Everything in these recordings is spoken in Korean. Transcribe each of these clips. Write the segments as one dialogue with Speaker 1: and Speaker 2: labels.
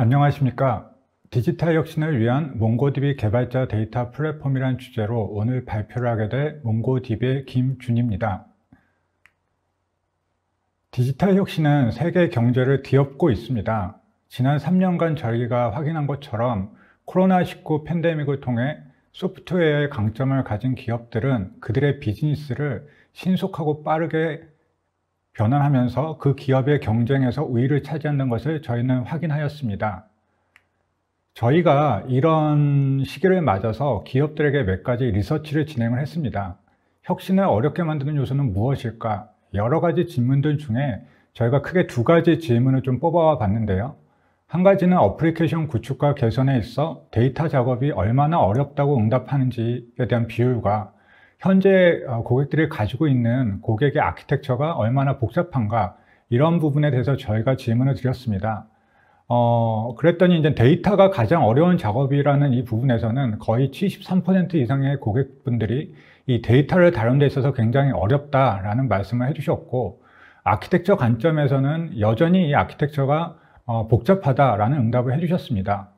Speaker 1: 안녕하십니까 디지털 혁신을 위한 몽고DB 개발자 데이터 플랫폼이란 주제로 오늘 발표를 하게 될 몽고DB의 김준입니다 디지털 혁신은 세계 경제를 뒤엎고 있습니다 지난 3년간 저희가 확인한 것처럼 코로나19 팬데믹을 통해 소프트웨어의 강점을 가진 기업들은 그들의 비즈니스를 신속하고 빠르게 변환하면서 그 기업의 경쟁에서 우위를 차지하는 것을 저희는 확인하였습니다. 저희가 이런 시기를 맞아서 기업들에게 몇 가지 리서치를 진행을 했습니다. 혁신을 어렵게 만드는 요소는 무엇일까? 여러 가지 질문들 중에 저희가 크게 두 가지 질문을 좀 뽑아와 봤는데요. 한 가지는 어플리케이션 구축과 개선에 있어 데이터 작업이 얼마나 어렵다고 응답하는지에 대한 비율과 현재 어, 고객들이 가지고 있는 고객의 아키텍처가 얼마나 복잡한가 이런 부분에 대해서 저희가 질문을 드렸습니다. 어, 그랬더니 이제 데이터가 가장 어려운 작업이라는 이 부분에서는 거의 73% 이상의 고객분들이 이 데이터를 다룬 데 있어서 굉장히 어렵다라는 말씀을 해주셨고 아키텍처 관점에서는 여전히 이 아키텍처가 어, 복잡하다라는 응답을 해주셨습니다.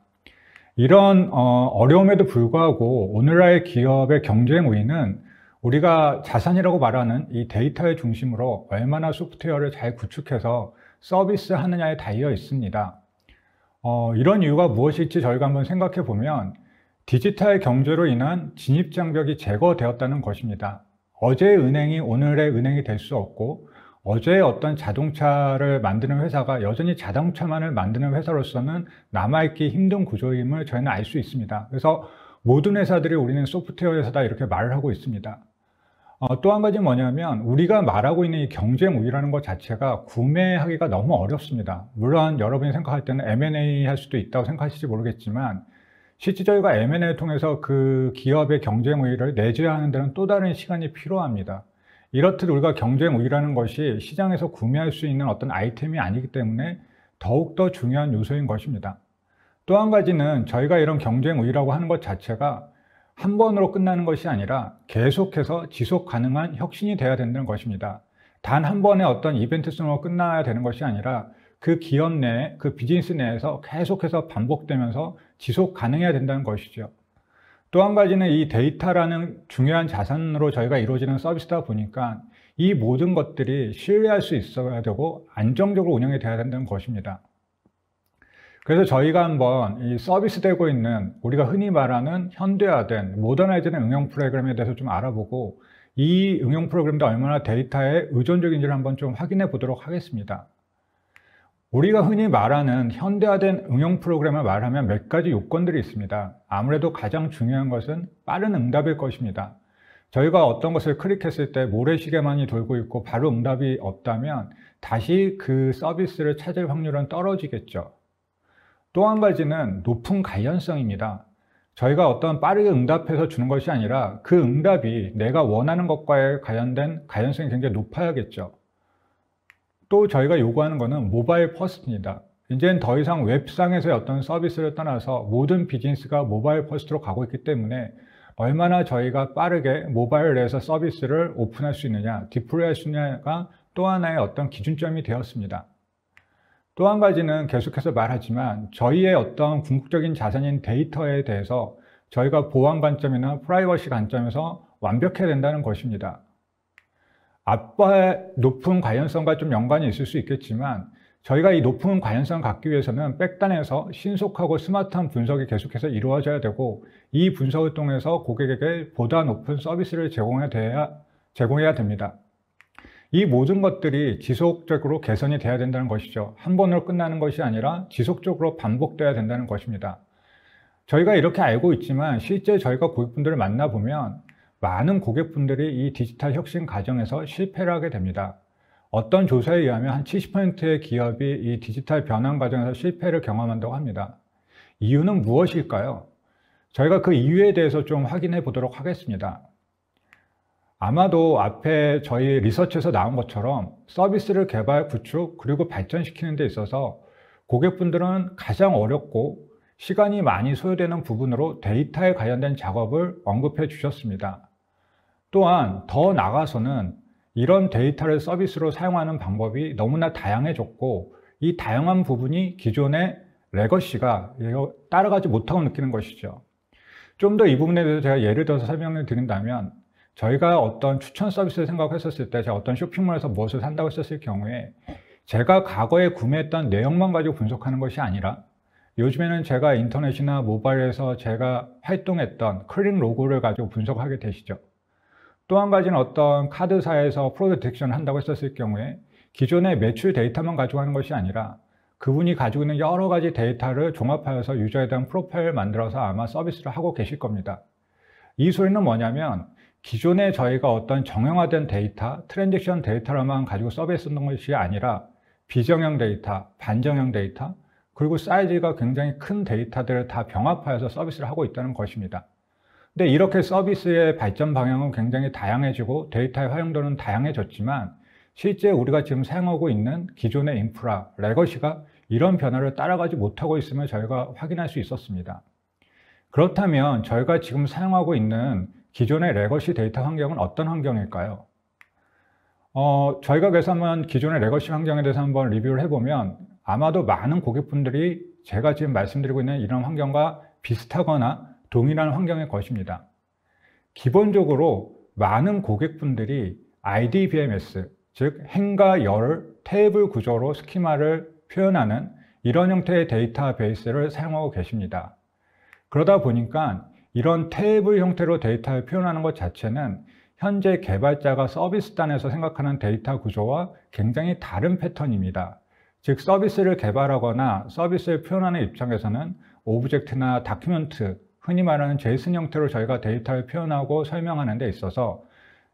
Speaker 1: 이런 어, 어려움에도 불구하고 오늘날 기업의 경쟁 우위는 우리가 자산이라고 말하는 이 데이터의 중심으로 얼마나 소프트웨어를 잘 구축해서 서비스 하느냐에 달려 있습니다. 어, 이런 이유가 무엇일지 저희가 한번 생각해 보면 디지털 경제로 인한 진입장벽이 제거되었다는 것입니다. 어제의 은행이 오늘의 은행이 될 수 없고 어제 어떤 자동차를 만드는 회사가 여전히 자동차만을 만드는 회사로서는 남아있기 힘든 구조임을 저희는 알 수 있습니다. 그래서 모든 회사들이 우리는 소프트웨어 회사다 이렇게 말을 하고 있습니다. 어, 또한 가지 뭐냐면 우리가 말하고 있는 이 경쟁 우위라는 것 자체가 구매하기가 너무 어렵습니다. 물론 여러분이 생각할 때는 M&A 할 수도 있다고 생각하실지 모르겠지만 실제 저희가 M&A를 통해서 그 기업의 경쟁 우위를 내재하는 데는 또 다른 시간이 필요합니다. 이렇듯 우리가 경쟁 우위라는 것이 시장에서 구매할 수 있는 어떤 아이템이 아니기 때문에 더욱더 중요한 요소인 것입니다. 또 한 가지는 저희가 이런 경쟁 우위라고 하는 것 자체가 한 번으로 끝나는 것이 아니라 계속해서 지속 가능한 혁신이 돼야 된다는 것입니다. 단 한 번의 어떤 이벤트성으로 끝나야 되는 것이 아니라 그 기업 내, 그 비즈니스 내에서 계속해서 반복되면서 지속 가능해야 된다는 것이죠. 또 한 가지는 이 데이터라는 중요한 자산으로 저희가 이루어지는 서비스다 보니까 이 모든 것들이 신뢰할 수 있어야 되고 안정적으로 운영이 돼야 된다는 것입니다. 그래서 저희가 한번 이 서비스되고 있는 우리가 흔히 말하는 현대화된 모던화된 응용 프로그램에 대해서 좀 알아보고 이 응용 프로그램도 얼마나 데이터에 의존적인지를 한번 좀 확인해 보도록 하겠습니다. 우리가 흔히 말하는 현대화된 응용 프로그램을 말하면 몇 가지 요건들이 있습니다. 아무래도 가장 중요한 것은 빠른 응답일 것입니다. 저희가 어떤 것을 클릭했을 때 모래시계만이 돌고 있고 바로 응답이 없다면 다시 그 서비스를 찾을 확률은 떨어지겠죠. 또한 가지는 높은 관련성입니다. 저희가 어떤 빠르게 응답해서 주는 것이 아니라 그 응답이 내가 원하는 것과의 관련된 관련성이 굉장히 높아야겠죠. 또 저희가 요구하는 것은 모바일 퍼스트입니다. 이제는 더 이상 웹상에서의 어떤 서비스를 떠나서 모든 비즈니스가 모바일 퍼스트로 가고 있기 때문에 얼마나 저희가 빠르게 모바일 내에서 서비스를 오픈할 수 있느냐, 디플레이할 수 있느냐가 또 하나의 어떤 기준점이 되었습니다. 또한 가지는 계속해서 말하지만 저희의 어떤 궁극적인 자산인 데이터에 대해서 저희가 보안 관점이나 프라이버시 관점에서 완벽해야 된다는 것입니다. 아빠의 높은 관련성과 좀 연관이 있을 수 있겠지만 저희가 이 높은 관련성을 갖기 위해서는 백단에서 신속하고 스마트한 분석이 계속해서 이루어져야 되고 이 분석을 통해서 고객에게 보다 높은 서비스를 제공해야, 제공해야 됩니다. 이 모든 것들이 지속적으로 개선이 돼야 된다는 것이죠. 한 번으로 끝나는 것이 아니라 지속적으로 반복돼야 된다는 것입니다. 저희가 이렇게 알고 있지만 실제 저희가 고객분들을 만나보면 많은 고객분들이 이 디지털 혁신 과정에서 실패를 하게 됩니다. 어떤 조사에 의하면 한 70%의 기업이 이 디지털 변환 과정에서 실패를 경험한다고 합니다. 이유는 무엇일까요? 저희가 그 이유에 대해서 좀 확인해 보도록 하겠습니다. 아마도 앞에 저희 리서치에서 나온 것처럼 서비스를 개발, 구축, 그리고 발전시키는 데 있어서 고객분들은 가장 어렵고 시간이 많이 소요되는 부분으로 데이터에 관련된 작업을 언급해 주셨습니다. 또한 더 나아가서는 이런 데이터를 서비스로 사용하는 방법이 너무나 다양해졌고 이 다양한 부분이 기존의 레거시가 따라가지 못하고 느끼는 것이죠. 좀 더 이 부분에 대해서 제가 예를 들어서 설명을 드린다면 저희가 어떤 추천 서비스를 생각했었을 때 제가 어떤 쇼핑몰에서 무엇을 산다고 했었을 경우에 제가 과거에 구매했던 내용만 가지고 분석하는 것이 아니라 요즘에는 제가 인터넷이나 모바일에서 제가 활동했던 클릭 로고를 가지고 분석하게 되시죠. 또 한 가지는 어떤 카드사에서 프로드 딕션을 한다고 했었을 경우에 기존의 매출 데이터만 가지고 하는 것이 아니라 그분이 가지고 있는 여러 가지 데이터를 종합하여서 유저에 대한 프로파일을 만들어서 아마 서비스를 하고 계실 겁니다. 이 소리는 뭐냐면 기존에 저희가 어떤 정형화된 데이터, 트랜잭션 데이터로만 가지고 서비스 쓰는 것이 아니라 비정형 데이터, 반정형 데이터, 그리고 사이즈가 굉장히 큰 데이터들을 다 병합하여서 서비스를 하고 있다는 것입니다. 근데 이렇게 서비스의 발전 방향은 굉장히 다양해지고 데이터의 활용도는 다양해졌지만 실제 우리가 지금 사용하고 있는 기존의 인프라, 레거시가 이런 변화를 따라가지 못하고 있음을 저희가 확인할 수 있었습니다. 그렇다면 저희가 지금 사용하고 있는 기존의 레거시 데이터 환경은 어떤 환경일까요? 어, 저희가 그래한 기존의 레거시 환경에 대해서 한번 리뷰를 해보면 아마도 많은 고객분들이 제가 지금 말씀드리고 있는 이런 환경과 비슷하거나 동일한 환경일 것입니다. 기본적으로 많은 고객분들이 IDBMS, 즉 행과 열, 테이블 구조로 스키마를 표현하는 이런 형태의 데이터베이스를 사용하고 계십니다. 그러다 보니까 이런 테이블 형태로 데이터를 표현하는 것 자체는 현재 개발자가 서비스단에서 생각하는 데이터 구조와 굉장히 다른 패턴입니다. 즉 서비스를 개발하거나 서비스를 표현하는 입장에서는 오브젝트나 다큐멘트, 흔히 말하는 제이슨 형태로 저희가 데이터를 표현하고 설명하는 데 있어서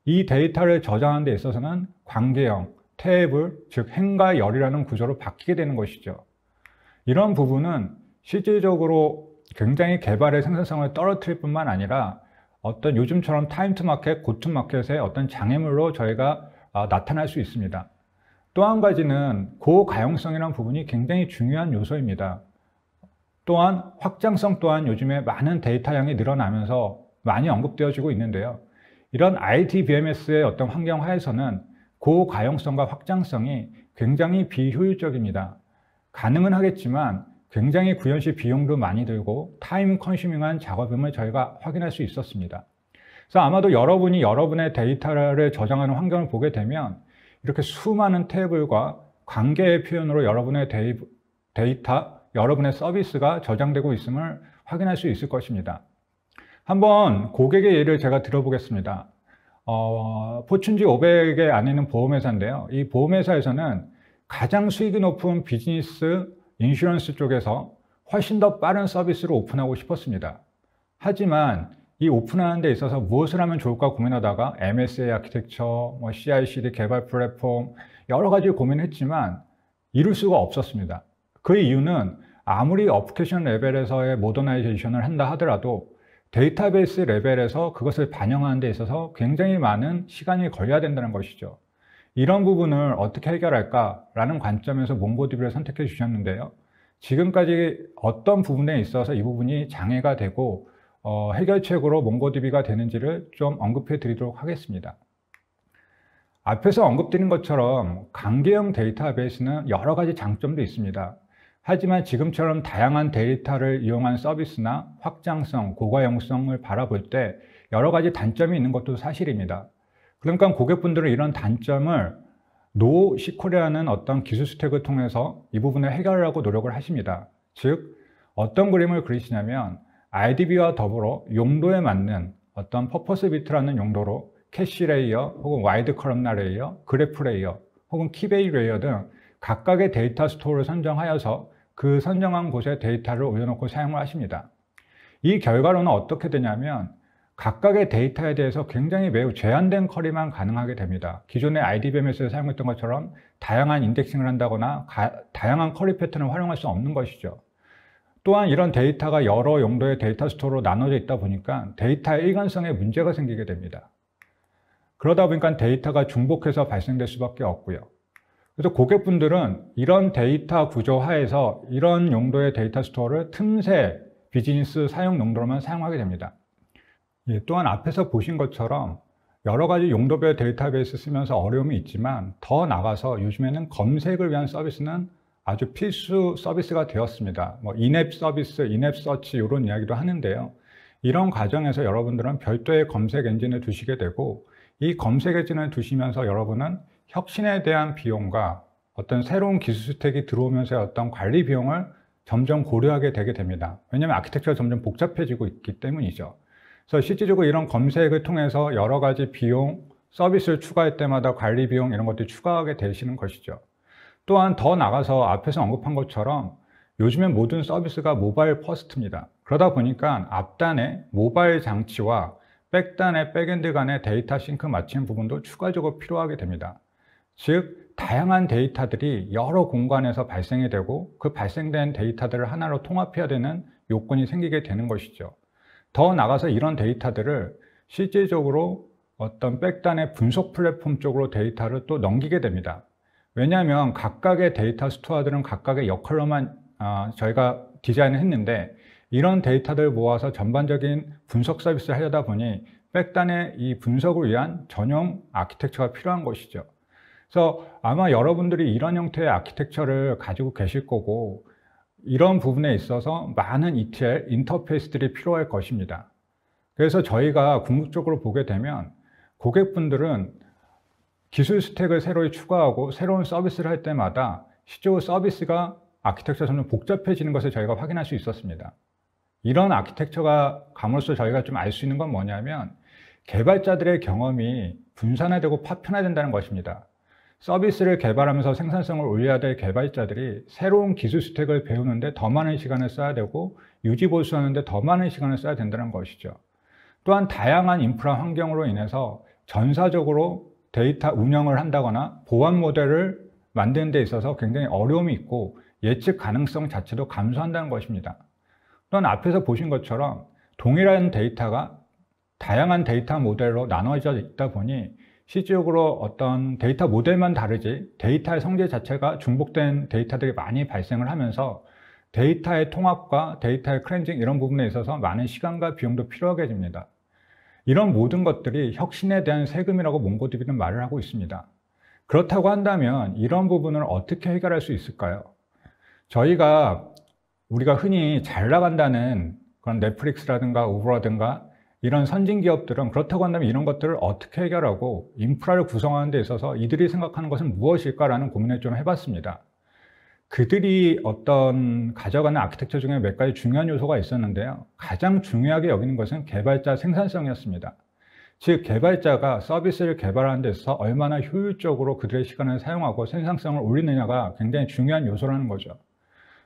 Speaker 1: 이 데이터를 저장하는 데 있어서는 관계형, 테이블, 즉 행과 열이라는 구조로 바뀌게 되는 것이죠. 이런 부분은 실질적으로 굉장히 개발의 생산성을 떨어뜨릴 뿐만 아니라 어떤 요즘처럼 타임 투 마켓, 고투 마켓의 어떤 장애물로 저희가 아, 나타날 수 있습니다. 또 한 가지는 고가용성이라는 부분이 굉장히 중요한 요소입니다. 또한 확장성 또한 요즘에 많은 데이터 양이 늘어나면서 많이 언급되어지고 있는데요. 이런 IT BMS의 어떤 환경 하에서는 고가용성과 확장성이 굉장히 비효율적입니다. 가능은 하겠지만 굉장히 구현시 비용도 많이 들고 타임 컨슈밍한 작업임을 저희가 확인할 수 있었습니다. 그래서 아마도 여러분이 여러분의 데이터를 저장하는 환경을 보게 되면 이렇게 수많은 테이블과 관계의 표현으로 여러분의 데이, 데이터, 여러분의 서비스가 저장되고 있음을 확인할 수 있을 것입니다. 한번 고객의 예를 제가 들어보겠습니다. 어, 포춘지 500에 안에 있는 보험회사인데요. 이 보험회사에서는 가장 수익이 높은 비즈니스 인슈런스 쪽에서 훨씬 더 빠른 서비스를 오픈하고 싶었습니다. 하지만 이 오픈하는 데 있어서 무엇을 하면 좋을까 고민하다가 MSA 아키텍처, 뭐 CICD 개발 플랫폼 여러 가지 고민했지만 이룰 수가 없었습니다. 그 이유는 아무리 어플리케이션 레벨에서의 모더나이제이션을 한다 하더라도 데이터베이스 레벨에서 그것을 반영하는 데 있어서 굉장히 많은 시간이 걸려야 된다는 것이죠. 이런 부분을 어떻게 해결할까라는 관점에서 몽고디비를 선택해 주셨는데요. 지금까지 어떤 부분에 있어서 이 부분이 장애가 되고 어, 해결책으로 몽고 d 비가 되는지를 좀 언급해 드리도록 하겠습니다. 앞에서 언급드린 것처럼 강계형 데이터베이스는 여러 가지 장점도 있습니다. 하지만 지금처럼 다양한 데이터를 이용한 서비스나 확장성, 고가형성을 바라볼 때 여러 가지 단점이 있는 것도 사실입니다. 그러니까 고객분들은 이런 단점을 노시코리아는 어떤 기술 스택을 통해서 이 부분을 해결하려고 노력을 하십니다. 즉 어떤 그림을 그리시냐면 IDB와 더불어 용도에 맞는 어떤 퍼포스 비트라는 용도로 캐시 레이어 혹은 와이드 컬럼나 레이어, 그래프 레이어 혹은 키베이 레이어 등 각각의 데이터 스토어를 선정하여서 그 선정한 곳에 데이터를 올려놓고 사용을 하십니다. 이 결과로는 어떻게 되냐면 각각의 데이터에 대해서 굉장히 매우 제한된 커리만 가능하게 됩니다. 기존의 IDBMS에서 사용했던 것처럼 다양한 인덱싱을 한다거나 가, 다양한 커리 패턴을 활용할 수 없는 것이죠. 또한 이런 데이터가 여러 용도의 데이터 스토어로 나눠져 있다 보니까 데이터의 일관성에 문제가 생기게 됩니다. 그러다 보니까 데이터가 중복해서 발생될 수밖에 없고요. 그래서 고객분들은 이런 데이터 구조 하에서 이런 용도의 데이터 스토어를 틈새 비즈니스 사용 용도로만 사용하게 됩니다. 예, 또한 앞에서 보신 것처럼 여러 가지 용도별 데이터베이스 쓰면서 어려움이 있지만 더 나가서 아 요즘에는 검색을 위한 서비스는 아주 필수 서비스가 되었습니다. 뭐 인앱 서비스, 인앱 서치 이런 이야기도 하는데요. 이런 과정에서 여러분들은 별도의 검색 엔진을 두시게 되고 이 검색 엔진을 두시면서 여러분은 혁신에 대한 비용과 어떤 새로운 기술 스택이 들어오면서 의 어떤 관리 비용을 점점 고려하게 되게 됩니다. 왜냐하면 아키텍처가 점점 복잡해지고 있기 때문이죠. 그래서 실질적으로 이런 검색을 통해서 여러 가지 비용, 서비스를 추가할 때마다 관리 비용 이런 것들 추가하게 되시는 것이죠. 또한 더 나가서 앞에서 언급한 것처럼 요즘에 모든 서비스가 모바일 퍼스트입니다. 그러다 보니까 앞단의 모바일 장치와 백단의 백엔드 간의 데이터 싱크 맞춤 부분도 추가적으로 필요하게 됩니다. 즉, 다양한 데이터들이 여러 공간에서 발생이 되고 그 발생된 데이터들을 하나로 통합해야 되는 요건이 생기게 되는 것이죠. 더 나가서 이런 데이터들을 실제적으로 어떤 백단의 분석 플랫폼 쪽으로 데이터를 또 넘기게 됩니다. 왜냐하면 각각의 데이터 스토어들은 각각의 역할로만 아, 저희가 디자인을 했는데 이런 데이터들 모아서 전반적인 분석 서비스를 하려다 보니 백단의 이 분석을 위한 전용 아키텍처가 필요한 것이죠. 그래서 아마 여러분들이 이런 형태의 아키텍처를 가지고 계실 거고 이런 부분에 있어서 많은 ETL 인터페이스들이 필요할 것입니다. 그래서 저희가 궁극적으로 보게 되면 고객분들은 기술 스택을 새로 이 추가하고 새로운 서비스를 할 때마다 시조 서비스가 아키텍처에서는 복잡해지는 것을 저희가 확인할 수 있었습니다. 이런 아키텍처가 감으로써 저희가 좀 알 수 있는 건 뭐냐면 개발자들의 경험이 분산화되고 파편화된다는 것입니다. 서비스를 개발하면서 생산성을 올려야 될 개발자들이 새로운 기술 스택을 배우는데 더 많은 시간을 써야 되고 유지 보수하는데 더 많은 시간을 써야 된다는 것이죠. 또한 다양한 인프라 환경으로 인해서 전사적으로 데이터 운영을 한다거나 보안 모델을 만드는 데 있어서 굉장히 어려움이 있고 예측 가능성 자체도 감소한다는 것입니다. 또한 앞에서 보신 것처럼 동일한 데이터가 다양한 데이터 모델로 나눠져 있다 보니 실질적으로 어떤 데이터 모델만 다르지 데이터의 성질 자체가 중복된 데이터들이 많이 발생을 하면서 데이터의 통합과 데이터의 클렌징 이런 부분에 있어서 많은 시간과 비용도 필요하게 됩니다. 이런 모든 것들이 혁신에 대한 세금이라고 몽고드비는 말을 하고 있습니다. 그렇다고 한다면 이런 부분을 어떻게 해결할 수 있을까요? 저희가 우리가 흔히 잘 나간다는 그런 넷플릭스라든가 우버라든가 이런 선진 기업들은 그렇다고 한다면 이런 것들을 어떻게 해결하고 인프라를 구성하는 데 있어서 이들이 생각하는 것은 무엇일까라는 고민을 좀 해봤습니다. 그들이 어떤 가져가는 아키텍처 중에 몇 가지 중요한 요소가 있었는데요. 가장 중요하게 여기는 것은 개발자 생산성이었습니다. 즉, 개발자가 서비스를 개발하는 데 있어서 얼마나 효율적으로 그들의 시간을 사용하고 생산성을 올리느냐가 굉장히 중요한 요소라는 거죠.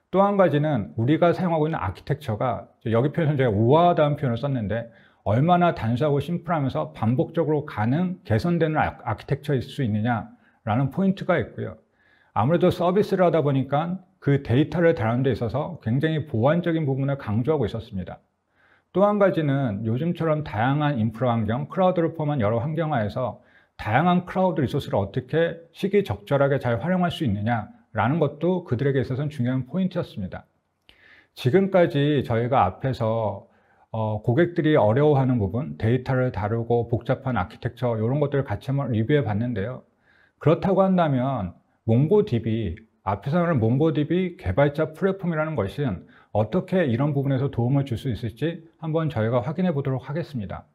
Speaker 1: 또 한 가지는 우리가 사용하고 있는 아키텍처가, 여기 표현 제가 우아하다는 표현을 썼는데, 얼마나 단수하고 심플하면서 반복적으로 가능, 개선되는 아, 아키텍처일 수 있느냐라는 포인트가 있고요. 아무래도 서비스를 하다 보니까 그 데이터를 다루는 데 있어서 굉장히 보완적인 부분을 강조하고 있었습니다. 또 한 가지는 요즘처럼 다양한 인프라 환경, 클라우드를 포함한 여러 환경화에서 다양한 클라우드 리소스를 어떻게 시기적절하게 잘 활용할 수 있느냐라는 것도 그들에게 있어서는 중요한 포인트였습니다. 지금까지 저희가 앞에서 어, 고객들이 어려워하는 부분, 데이터를 다루고 복잡한 아키텍처 이런 것들을 같이 한번 리뷰해 봤는데요. 그렇다고 한다면 몽고DB, 앞에서 말한 몽고DB 개발자 플랫폼이라는 것은 어떻게 이런 부분에서 도움을 줄 수 있을지 한번 저희가 확인해 보도록 하겠습니다.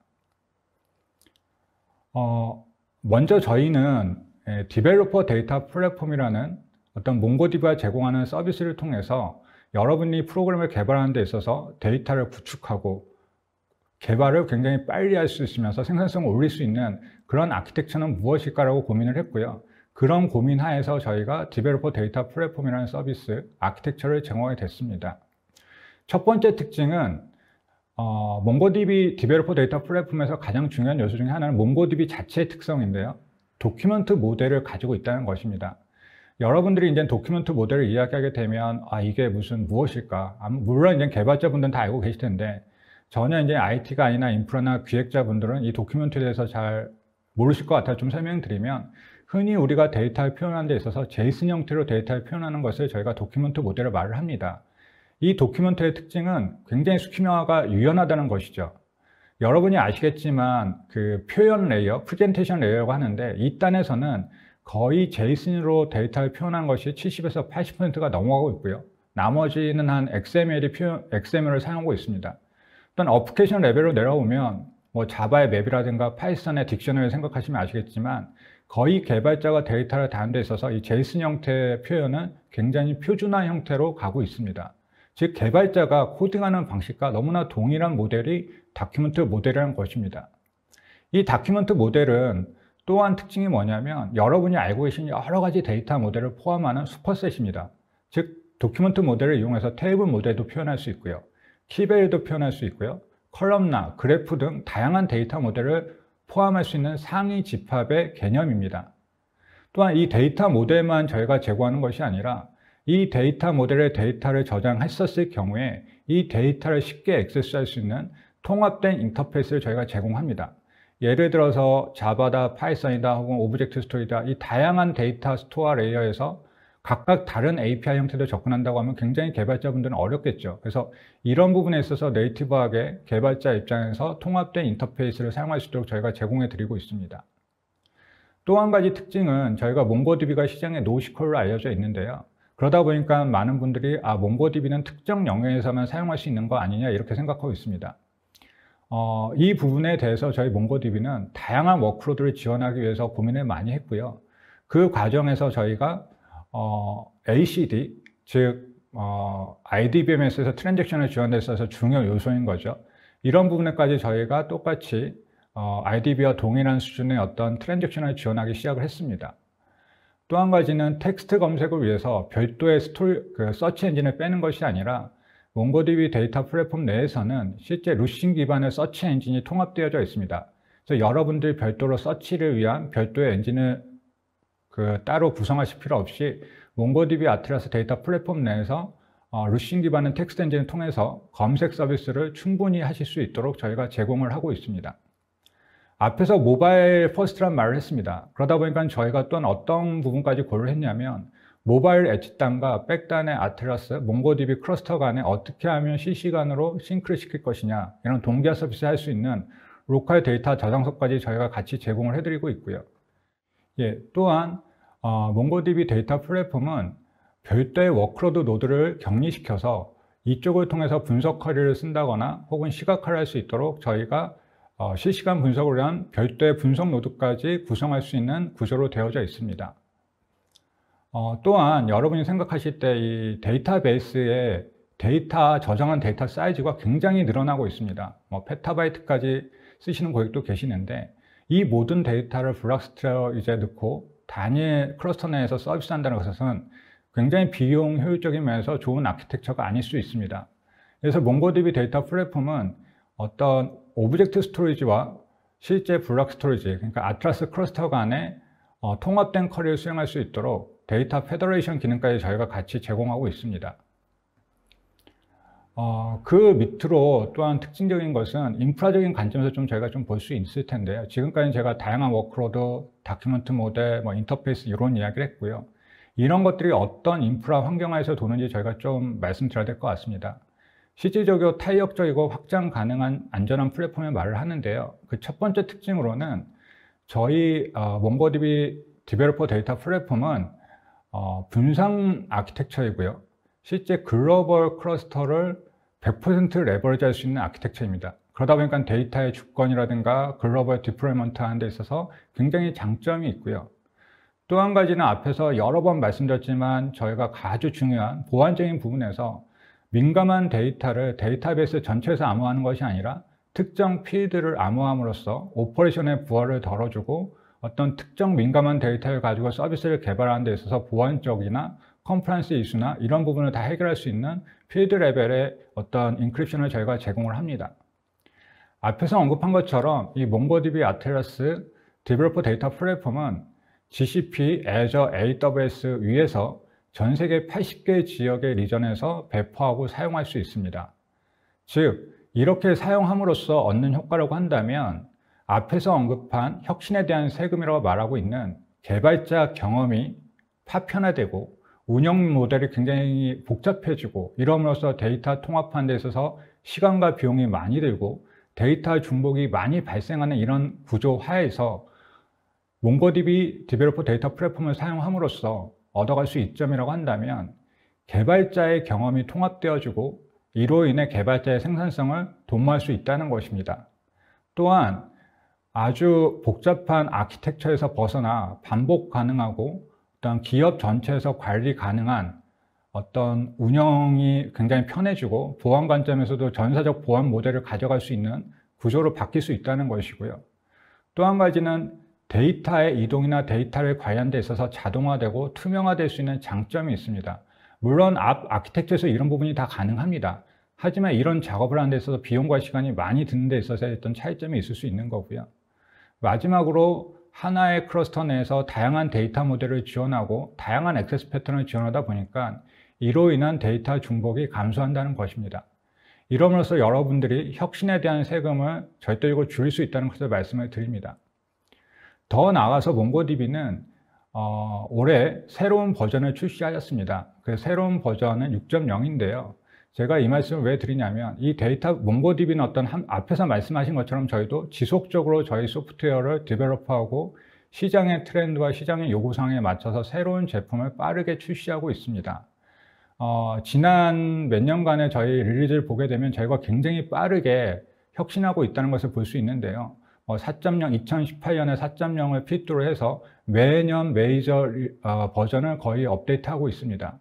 Speaker 1: 어, 먼저 저희는 예, 디벨로퍼 데이터 플랫폼이라는 어떤 몽고디비가 제공하는 서비스를 통해서 여러분이 프로그램을 개발하는 데 있어서 데이터를 구축하고 개발을 굉장히 빨리 할 수 있으면서 생산성을 올릴 수 있는 그런 아키텍처는 무엇일까라고 고민을 했고요. 그런 고민 하에서 저희가 디벨로퍼 데이터 플랫폼이라는 서비스 아키텍처를 제공하게 됐습니다. 첫 번째 특징은 어, 몽고DB 디벨로퍼 데이터 플랫폼에서 가장 중요한 요소 중에 하나는 몽고DB 자체의 특성인데요. 도큐먼트 모델을 가지고 있다는 것입니다. 여러분들이 이제 도큐먼트 모델을 이야기하게 되면 아 이게 무슨 무엇일까? 물론 이제 개발자분들은 다 알고 계실 텐데 전혀 이제 IT가 아니나 인프라나 기획자분들은 이 도큐멘트에 대해서 잘 모르실 것 같아요. 좀 설명드리면 흔히 우리가 데이터를 표현하는 데 있어서 제이슨 형태로 데이터를 표현하는 것을 저희가 도큐멘트 모델을 말을 합니다. 이 도큐멘트의 특징은 굉장히 수키명화가 유연하다는 것이죠. 여러분이 아시겠지만 그 표현 레이어, 프레젠테이션 레이어라고 하는데 이 단에서는 거의 제이슨으로 데이터를 표현한 것이 70에서 80%가 넘어가고 있고요. 나머지는 한 XML이 표현, XML을 사용하고 있습니다. 일단 어플리케이션 레벨로 내려오면 뭐 자바의 맵이라든가 파이썬의 딕셔너리 생각하시면 아시겠지만 거의 개발자가 데이터를 다는 데 있어서 이 제이슨 형태의 표현은 굉장히 표준화 형태로 가고 있습니다. 즉 개발자가 코딩하는 방식과 너무나 동일한 모델이 다큐멘트 모델이라는 것입니다. 이 다큐멘트 모델은 또한 특징이 뭐냐면 여러분이 알고 계신 여러 가지 데이터 모델을 포함하는 슈퍼셋입니다. 즉도큐먼트 모델을 이용해서 테이블 모델도 표현할 수 있고요. 키베이도 표현할 수 있고요. 컬럼나, 그래프 등 다양한 데이터 모델을 포함할 수 있는 상위 집합의 개념입니다. 또한 이 데이터 모델만 저희가 제공하는 것이 아니라 이 데이터 모델의 데이터를 저장했었을 경우에 이 데이터를 쉽게 액세스할 수 있는 통합된 인터페이스를 저희가 제공합니다. 예를 들어서 자바다, 파이썬이다 혹은 오브젝트 스토리다 이 다양한 데이터 스토어 레이어에서 각각 다른 API 형태로 접근한다고 하면 굉장히 개발자분들은 어렵겠죠. 그래서 이런 부분에 있어서 네이티브하게 개발자 입장에서 통합된 인터페이스를 사용할 수 있도록 저희가 제공해 드리고 있습니다. 또 한 가지 특징은 저희가 몽고DB가 시장에 노시컬로 알려져 있는데요. 그러다 보니까 많은 분들이 아 몽고DB는 특정 영역에서만 사용할 수 있는 거 아니냐 이렇게 생각하고 있습니다. 어, 이 부분에 대해서 저희 몽고DB는 다양한 워크로드를 지원하기 위해서 고민을 많이 했고요. 그 과정에서 저희가 어, ACD, 즉 어, IDBMS에서 트랜잭션을 지원에 있어서 중요 요소인 거죠. 이런 부분에까지 저희가 똑같이 어, IDB와 동일한 수준의 어떤 트랜잭션을 지원하기 시작을 했습니다. 또 한 가지는 텍스트 검색을 위해서 별도의 스토리, 그 서치 엔진을 빼는 것이 아니라 몽고DB 데이터 플랫폼 내에서는 실제 루싱 기반의 서치 엔진이 통합되어져 있습니다. 그래서 여러분들 별도로 서치를 위한 별도의 엔진을 그 따로 구성하실 필요 없이 몽고디비아트라스 데이터 플랫폼 내에서 어, 루싱 기반의 텍스트 엔진을 통해서 검색 서비스를 충분히 하실 수 있도록 저희가 제공을 하고 있습니다. 앞에서 모바일 퍼스트란 말을 했습니다. 그러다 보니까 저희가 또한 어떤 부분까지 고려를 했냐면 모바일 엣지단과 백단의 아트라스몽고디비 클러스터 간에 어떻게 하면 실시간으로 싱크를 시킬 것이냐 이런 동기화 서비스 할 수 있는 로컬 데이터 저장소까지 저희가 같이 제공을 해드리고 있고요. 예, 또한 어, 몽고DB 데이터 플랫폼은 별도의 워크로드 노드를 격리시켜서 이쪽을 통해서 분석 커리를 쓴다거나 혹은 시각화를 할 수 있도록 저희가 어, 실시간 분석을 위한 별도의 분석 노드까지 구성할 수 있는 구조로 되어져 있습니다. 어, 또한 여러분이 생각하실 때 이 데이터베이스에 데이터, 저장한 데이터 사이즈가 굉장히 늘어나고 있습니다. 뭐 페타바이트까지 쓰시는 고객도 계시는데 이 모든 데이터를 블락스트어 이제 넣고 단일 클러스터 내에서 서비스한다는 것은 굉장히 비용 효율적이면서 좋은 아키텍처가 아닐 수 있습니다. 그래서 몽고DB 데이터 플랫폼은 어떤 오브젝트 스토리지와 실제 블록 스토리지, 그러니까 아트라스 클러스터 간의 어, 통합된 커리를 수행할 수 있도록 데이터 페더레이션 기능까지 저희가 같이 제공하고 있습니다. 어, 그 밑으로 또한 특징적인 것은 인프라적인 관점에서 좀 저희가 좀 볼 수 있을 텐데요. 지금까지 제가 다양한 워크로드, 다큐멘트 모델, 뭐 인터페이스 이런 이야기를 했고요. 이런 것들이 어떤 인프라 환경화에서 도는지 저희가 좀 말씀드려야 될 것 같습니다. 실질적으로 탄력적이고 확장 가능한 안전한 플랫폼의 말을 하는데요. 그 첫 번째 특징으로는 저희 어, 몽고DB 디벨로퍼 데이터 플랫폼은 어, 분산 아키텍처이고요. 실제 글로벌 클러스터를 100% 레버리지할 수 있는 아키텍처입니다. 그러다 보니까 데이터의 주권이라든가 글로벌 디플레이먼트 하는 데 있어서 굉장히 장점이 있고요. 또 한 가지는 앞에서 여러 번 말씀드렸지만 저희가 아주 중요한 보안적인 부분에서 민감한 데이터를 데이터베이스 전체에서 암호하는 것이 아니라 특정 피드를 암호함으로써 오퍼레이션의 부하를 덜어주고 어떤 특정 민감한 데이터를 가지고 서비스를 개발하는 데 있어서 보안적이나 컴플라이언스 이슈나 이런 부분을 다 해결할 수 있는 필드 레벨의 어떤 인크립션을 저희가 제공을 합니다. 앞에서 언급한 것처럼 이 몽고DB 아틀라스 디벨로퍼 데이터 플랫폼은 GCP, Azure, AWS 위에서 전 세계 80개 지역의 리전에서 배포하고 사용할 수 있습니다. 즉, 이렇게 사용함으로써 얻는 효과라고 한다면 앞에서 언급한 혁신에 대한 세금이라고 말하고 있는 개발자 경험이 파편화되고 운영 모델이 굉장히 복잡해지고 이러므로써 데이터 통합하는 데 있어서 시간과 비용이 많이 들고 데이터 중복이 많이 발생하는 이런 구조 하에서 몽고디비 디벨로퍼 데이터 플랫폼을 사용함으로써 얻어갈 수있점이라고 한다면 개발자의 경험이 통합되어지고 이로 인해 개발자의 생산성을 도모할 수 있다는 것입니다. 또한 아주 복잡한 아키텍처에서 벗어나 반복 가능하고 어떤 기업 전체에서 관리 가능한 어떤 운영이 굉장히 편해지고 보안 관점에서도 전사적 보안 모델을 가져갈 수 있는 구조로 바뀔 수 있다는 것이고요. 또 한 가지는 데이터의 이동이나 데이터를 관련돼 있어서 자동화되고 투명화될 수 있는 장점이 있습니다. 물론 앞 아키텍처에서 이런 부분이 다 가능합니다. 하지만 이런 작업을 하는 데 있어서 비용과 시간이 많이 드는 데 있어서 어떤 차이점이 있을 수 있는 거고요. 마지막으로 하나의 클러스터 내에서 다양한 데이터 모델을 지원하고 다양한 액세스 패턴을 지원하다 보니까 이로 인한 데이터 중복이 감소한다는 것입니다. 이러므로써 여러분들이 혁신에 대한 세금을 절대적으로 줄일 수 있다는 것을 말씀을 드립니다. 더 나아가서 몽고DB는 어, 올해 새로운 버전을 출시하였습니다. 그 새로운 버전은 6.0인데요. 제가 이 말씀을 왜 드리냐면 이 데이터 몽고디비는 어떤 한, 앞에서 말씀하신 것처럼 저희도 지속적으로 저희 소프트웨어를 디벨롭하고 시장의 트렌드와 시장의 요구사항에 맞춰서 새로운 제품을 빠르게 출시하고 있습니다. 어, 지난 몇 년간의 저희 릴리즈를 보게 되면 저희가 굉장히 빠르게 혁신하고 있다는 것을 볼 수 있는데요. 뭐 어, 4.0, 2018년에 4.0을 필두로 해서 매년 메이저 어, 버전을 거의 업데이트하고 있습니다.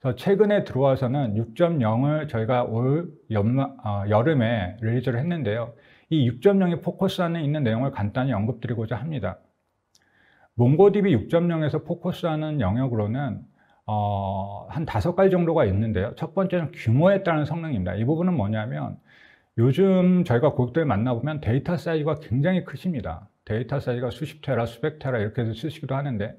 Speaker 1: 그래서 최근에 들어와서는 6.0을 저희가 올 연마, 어, 아, 여름에 릴리즈를 했는데요. 이 6.0이 포커스 안에 있는 내용을 간단히 언급드리고자 합니다. 몽고DB 6.0에서 포커스하는 영역으로는 어, 한 다섯 가지 정도가 있는데요. 첫 번째는 규모에 따른 성능입니다. 이 부분은 뭐냐면 요즘 저희가 고객들 만나보면 데이터 사이즈가 굉장히 크십니다. 데이터 사이즈가 수십 테라, 수백 테라 이렇게 해서 쓰시기도 하는데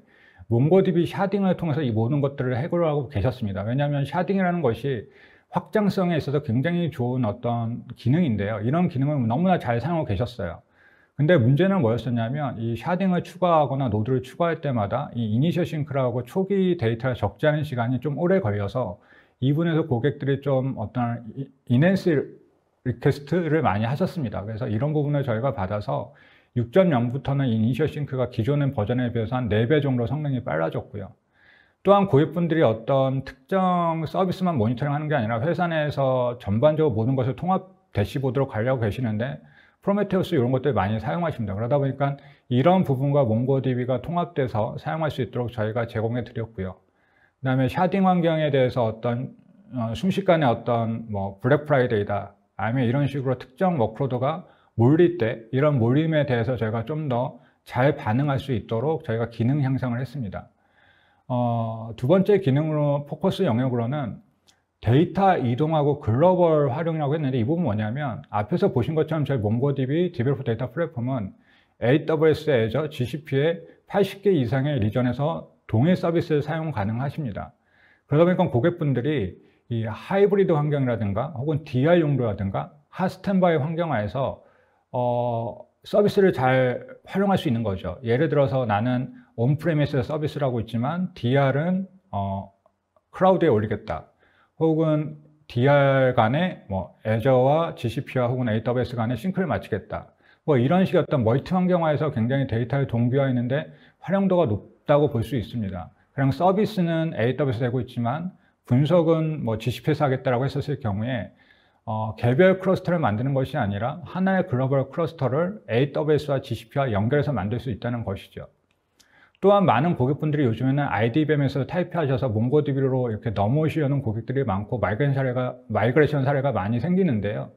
Speaker 1: 몬고디비 샤딩을 통해서 이 모든 것들을 해결하고 계셨습니다. 왜냐하면 샤딩이라는 것이 확장성에 있어서 굉장히 좋은 어떤 기능인데요. 이런 기능을 너무나 잘 사용하고 계셨어요. 근데 문제는 뭐였었냐면 이 샤딩을 추가하거나 노드를 추가할 때마다 이 이니셜 싱크라고 초기 데이터를 적지 않은 시간이 좀 오래 걸려서 이분에서 고객들이 좀 어떤 인핸스 리퀘스트를 많이 하셨습니다. 그래서 이런 부분을 저희가 받아서 6.0부터는 이니셜 싱크가 기존의 버전에 비해서 한 4배 정도 성능이 빨라졌고요. 또한 고객분들이 어떤 특정 서비스만 모니터링하는 게 아니라 회사 내에서 전반적으로 모든 것을 통합 대시보드로 가려고 계시는데 프로메테우스 이런 것들 많이 사용하십니다. 그러다 보니까 이런 부분과 몽고DB가 통합돼서 사용할 수 있도록 저희가 제공해 드렸고요. 그 다음에 샤딩 환경에 대해서 어떤 어, 순식간에 어떤 뭐 블랙 프라이데이다 아니면 이런 식으로 특정 워크로드가 몰릴 때 이런 몰림에 대해서 제가좀 더 잘 반응할 수 있도록 저희가 기능 향상을 했습니다. 어, 두 번째 기능으로 포커스 영역으로는 데이터 이동하고 글로벌 활용이라고 했는데 이 부분 뭐냐면 앞에서 보신 것처럼 저희 몽고DB 디벨로퍼 데이터 플랫폼은 a w s Azure, GCP의 80개 이상의 리전에서 동일 서비스를 사용 가능하십니다. 그러다 보니까 고객분들이 이 하이브리드 환경이라든가 혹은 DR 용도라든가 하스탠바이 환경 하에서 어, 서비스를 잘 활용할 수 있는 거죠. 예를 들어서 나는 온프레미스 서비스를 하고 있지만 DR은 어, 클라우드에 올리겠다. 혹은 DR 간에 뭐 애저와 GCP와 혹은 AWS 간에 싱크를 마치겠다. 뭐 이런 식의 어떤 멀티 환경화에서 굉장히 데이터를 동기화했는데 활용도가 높다고 볼 수 있습니다. 그냥 서비스는 AWS 되고 있지만 분석은 뭐 GCP에서 하겠다라고 했었을 경우에 어, 개별 클러스터를 만드는 것이 아니라 하나의 글로벌 클러스터를 AWS와 GCP와 연결해서 만들 수 있다는 것이죠. 또한 많은 고객분들이 요즘에는 IDBM에서 타이핑하셔서 몽고DB로 이렇게 넘어오시려는 고객들이 많고 마이그레이션 사례가, 마이그레이션 사례가 많이 생기는데요.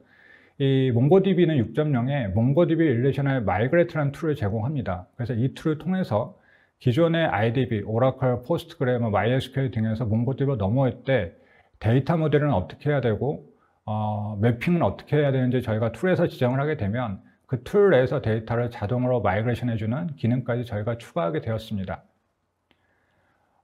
Speaker 1: 이 몽고DB는 6.0에 몽고DB 릴레이셔널 마이그레이트라는 툴을 제공합니다. 그래서 이 툴을 통해서 기존의 IDB, 오라클, 포스트그램, MySQL 뭐 등에서 몽고DB로 넘어올 때 데이터 모델은 어떻게 해야 되고 어, 매핑은 어떻게 해야 되는지 저희가 툴에서 지정을 하게 되면 그 툴에서 데이터를 자동으로 마이그레이션 해주는 기능까지 저희가 추가하게 되었습니다.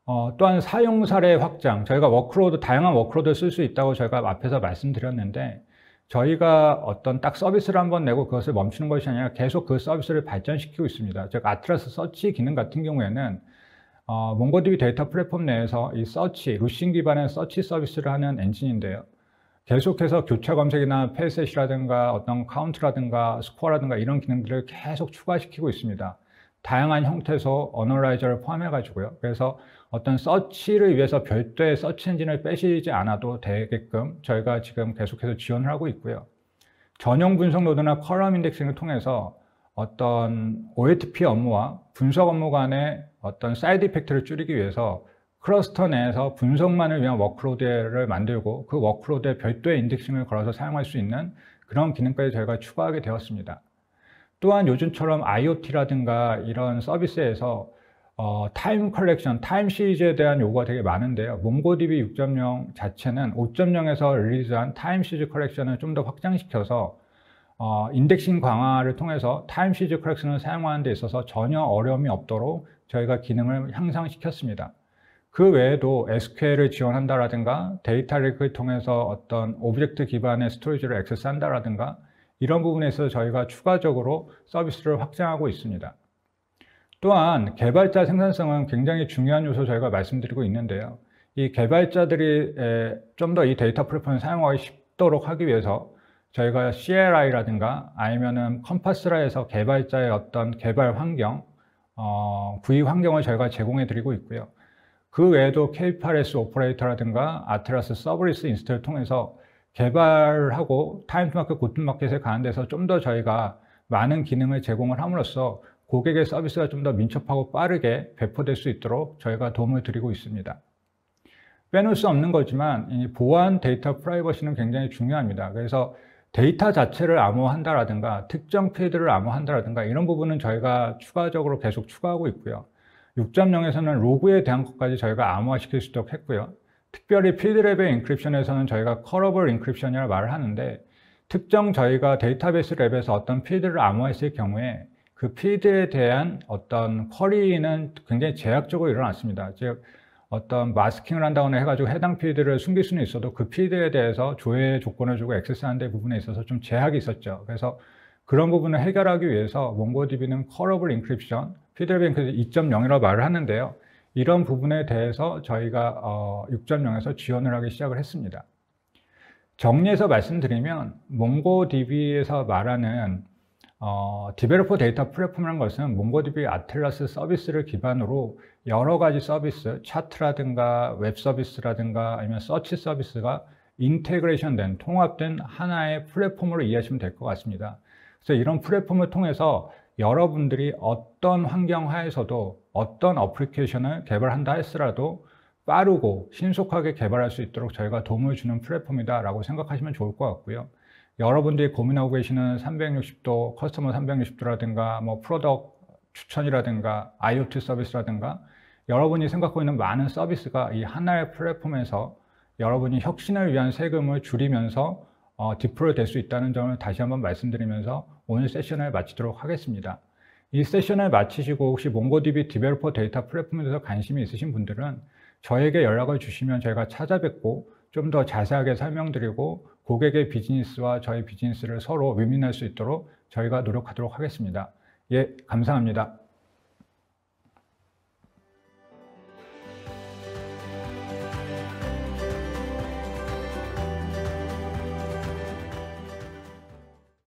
Speaker 1: 어, 또한 사용 사례 확장, 저희가 워크로드, 다양한 워크로드를 쓸 수 있다고 저희가 앞에서 말씀드렸는데 저희가 어떤 딱 서비스를 한번 내고 그것을 멈추는 것이 아니라 계속 그 서비스를 발전시키고 있습니다. 즉, 아트라스 서치 기능 같은 경우에는 어, 몽고DB 데이터 플랫폼 내에서 이 서치, 루싱 기반의 서치 서비스를 하는 엔진인데요. 계속해서 교차 검색이나 패셋이라든가 어떤 카운트라든가 스코어라든가 이런 기능들을 계속 추가시키고 있습니다. 다양한 형태에서 언어라이저를 포함해 가지고요. 그래서 어떤 서치를 위해서 별도의 서치 엔진을 빼시지 않아도 되게끔 저희가 지금 계속해서 지원을 하고 있고요. 전용 분석 노드나 컬럼 인덱싱을 통해서 어떤 o t p 업무와 분석 업무 간의 어떤 사이드 이펙트를 줄이기 위해서 클러스터 내에서 분석만을 위한 워크로드를 만들고 그 워크로드에 별도의 인덱싱을 걸어서 사용할 수 있는 그런 기능까지 저희가 추가하게 되었습니다. 또한 요즘처럼 IoT라든가 이런 서비스에서 어, 타임 컬렉션, 타임 시리즈에 대한 요구가 되게 많은데요. 몽고DB 6.0 자체는 5.0에서 릴리즈한 타임 시리즈 컬렉션을 좀 더 확장시켜서 어, 인덱싱 강화를 통해서 타임 시리즈 컬렉션을 사용하는 데 있어서 전혀 어려움이 없도록 저희가 기능을 향상시켰습니다. 그 외에도 SQL을 지원한다라든가 데이터 레크를 통해서 어떤 오브젝트 기반의 스토리지를 액세스한다라든가 이런 부분에서 저희가 추가적으로 서비스를 확장하고 있습니다. 또한 개발자 생산성은 굉장히 중요한 요소 저희가 말씀드리고 있는데요. 이 개발자들이 좀 더 이 데이터 플랫폼을 사용하기 쉽도록 하기 위해서 저희가 CLI라든가 아니면은 컴파스라 해서 개발자의 어떤 개발 환경, 어, 구입 환경을 저희가 제공해 드리고 있고요. 그 외에도 K8S 오퍼레이터라든가 아트라스 서브리스 인스텔를 통해서 개발하고 타임마켓, 고트마켓에 가는 데서 좀 더 저희가 많은 기능을 제공을 함으로써 고객의 서비스가 좀 더 민첩하고 빠르게 배포될 수 있도록 저희가 도움을 드리고 있습니다. 빼놓을 수 없는 거지만 보안 데이터 프라이버시는 굉장히 중요합니다. 그래서 데이터 자체를 암호한다라든가 특정 피드를 암호한다라든가 이런 부분은 저희가 추가적으로 계속 추가하고 있고요. 6.0에서는 로그에 대한 것까지 저희가 암호화시킬 수 있도록 했고요. 특별히 필드랩의 인크립션에서는 저희가 커러블 인크립션이라고 말을 하는데 특정 저희가 데이터베이스 랩에서 어떤 필드를 암호화했을 경우에 그 필드에 대한 어떤 쿼리는 굉장히 제약적으로 일어났습니다. 즉 어떤 마스킹을 한다거나 해가지고 해당 필드를 숨길 수는 있어도 그 필드에 대해서 조회 조건을 주고 액세스하는 데 부분에 있어서 좀 제약이 있었죠. 그래서 그런 부분을 해결하기 위해서 몽고DB는 커러블 인크립션, 피델뱅크에서 2.0이라고 말을 하는데요. 이런 부분에 대해서 저희가 6.0에서 어, 지원을 하기 시작을 했습니다. 정리해서 말씀드리면 몽고DB에서 말하는 어, 디벨로퍼 데이터 플랫폼이라는 것은 몽고DB 아틀라스 서비스를 기반으로 여러 가지 서비스, 차트라든가 웹 서비스라든가 아니면 서치 서비스가 인테그레이션 된, 통합된 하나의 플랫폼으로 이해하시면 될 것 같습니다. 그래서 이런 플랫폼을 통해서 여러분들이 어떤 환경 하에서도 어떤 어플리케이션을 개발한다 했으라도 빠르고 신속하게 개발할 수 있도록 저희가 도움을 주는 플랫폼이다라고 생각하시면 좋을 것 같고요. 여러분들이 고민하고 계시는 360도, 커스터머 360도라든가 뭐 프로덕 추천이라든가 IoT 서비스라든가 여러분이 생각하고 있는 많은 서비스가 이 하나의 플랫폼에서 여러분이 혁신을 위한 세금을 줄이면서 어, 디플로될수 있다는 점을 다시 한번 말씀드리면서 오늘 세션을 마치도록 하겠습니다. 이 세션을 마치시고 혹시 몽고DB 디벨로퍼 데이터 플랫폼에 대해서 관심이 있으신 분들은 저에게 연락을 주시면 저희가 찾아뵙고 좀 더 자세하게 설명드리고 고객의 비즈니스와 저희 비즈니스를 서로 윈윈할수 있도록 저희가 노력하도록 하겠습니다. 예, 감사합니다.